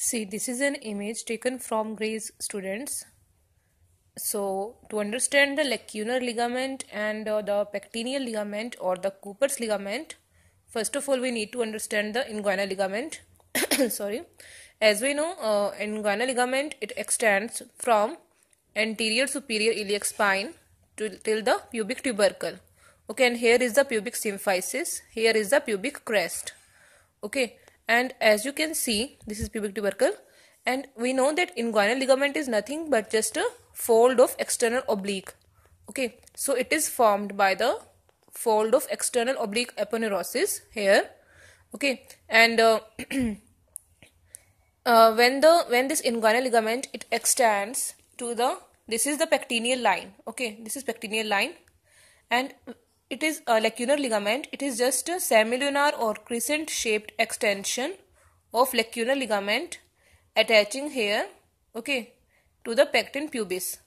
See, this is an image taken from Gray's students. So, to understand the lacunar ligament and uh, the pectineal ligament or the Cooper's ligament, first of all, we need to understand the inguinal ligament. Sorry. As we know, uh, inguinal ligament, it extends from anterior superior iliac spine to, till the pubic tubercle. Okay, and here is the pubic symphysis. Here is the pubic crest. Okay and as you can see this is pubic tubercle and we know that inguinal ligament is nothing but just a fold of external oblique okay so it is formed by the fold of external oblique aponeurosis here okay and uh, uh, when the when this inguinal ligament it extends to the this is the pectineal line okay this is pectineal line and it is a lacunar ligament. It is just a semilunar or crescent shaped extension of lacunar ligament attaching here, okay, to the pecten pubis.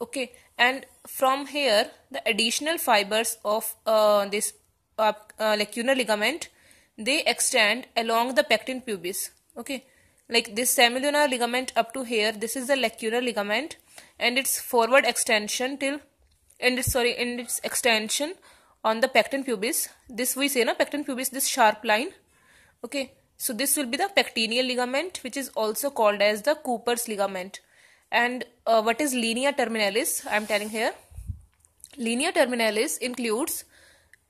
Okay, and from here, the additional fibers of uh, this uh, uh, lacunar ligament, they extend along the pecten pubis. Okay, like this semilunar ligament up to here, this is the lacunar ligament and its forward extension till, and sorry, and its extension on the pecten pubis. This we say na pecten pubis, this sharp line. Okay. So this will be the pectineal ligament which is also called as the Cooper's ligament. And uh, what is linea terminalis? I am telling here. Linea terminalis includes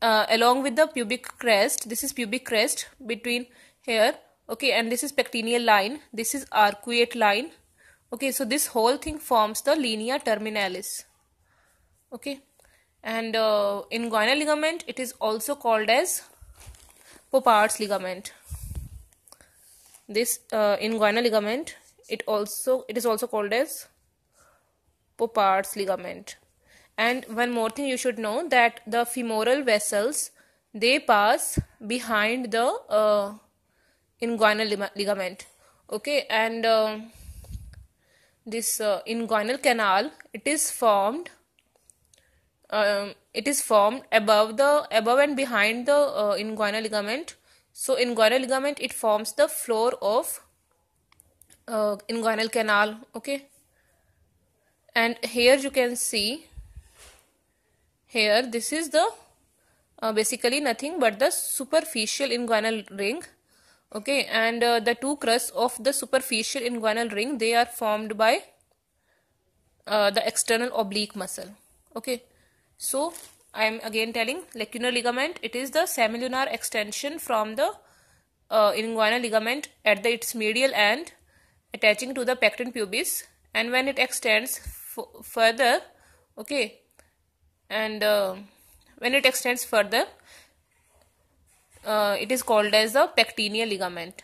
uh, along with the pubic crest, this is pubic crest between here okay and this is pectineal line this is arcuate line okay so this whole thing forms the linea terminalis okay and uh, in guinal ligament it is also called as popart's ligament this uh, in guinal ligament it also it is also called as popart's ligament and one more thing you should know that the femoral vessels they pass behind the uh, inguinal ligament okay and uh, this uh, inguinal canal it is formed um, it is formed above the above and behind the uh, inguinal ligament so inguinal ligament it forms the floor of uh, inguinal canal okay and here you can see here this is the uh, basically nothing but the superficial inguinal ring okay and uh, the two crusts of the superficial inguinal ring they are formed by uh, the external oblique muscle okay so I am again telling lacunar ligament, it is the semilunar extension from the uh, inguinal ligament at the, its medial end attaching to the pecten pubis and when it extends further, okay, and uh, when it extends further, uh, it is called as the pectineal ligament.